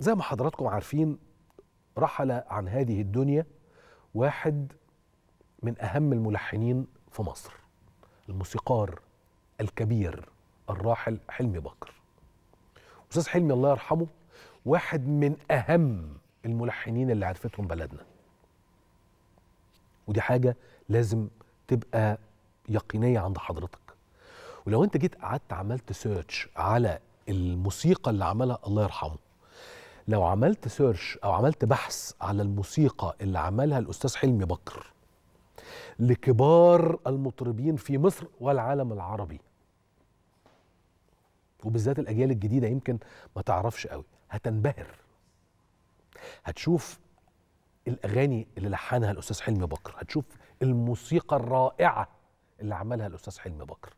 زي ما حضراتكم عارفين رحل عن هذه الدنيا واحد من أهم الملحنين في مصر الموسيقار الكبير الراحل حلمي بكر أستاذ حلمي الله يرحمه واحد من أهم الملحنين اللي عرفتهم بلدنا ودي حاجة لازم تبقى يقينية عند حضرتك ولو انت جيت قعدت عملت سيرش على الموسيقى اللي عملها الله يرحمه لو عملت سيرش او عملت بحث على الموسيقى اللي عملها الاستاذ حلمي بكر لكبار المطربين في مصر والعالم العربي وبالذات الاجيال الجديده يمكن ما تعرفش قوي هتنبهر هتشوف الاغاني اللي لحنها الاستاذ حلمي بكر هتشوف الموسيقى الرائعه اللي عملها الاستاذ حلمي بكر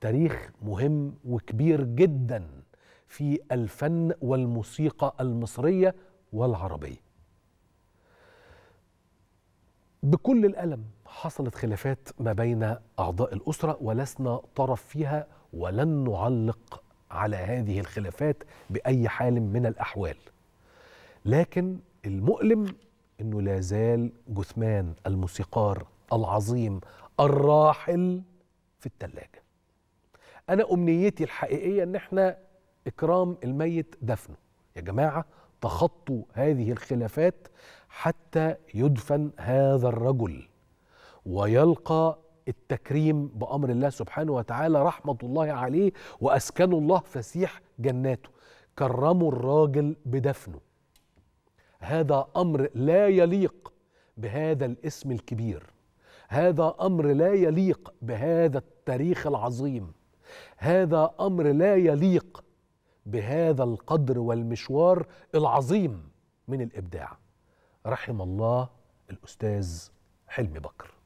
تاريخ مهم وكبير جدا في الفن والموسيقى المصريه والعربيه بكل الألم حصلت خلافات ما بين أعضاء الأسرة ولسنا طرف فيها ولن نعلق على هذه الخلافات بأي حال من الأحوال لكن المؤلم أنه لا زال جثمان الموسيقار العظيم الراحل في التلاجة أنا أمنيتي الحقيقية أن احنا إكرام الميت دفنه يا جماعة تخطوا هذه الخلافات حتى يدفن هذا الرجل ويلقى التكريم بأمر الله سبحانه وتعالى رحمة الله عليه وأسكنوا الله فسيح جناته كرموا الراجل بدفنه هذا أمر لا يليق بهذا الاسم الكبير هذا أمر لا يليق بهذا التاريخ العظيم هذا أمر لا يليق بهذا القدر والمشوار العظيم من الابداع رحم الله الاستاذ حلمي بكر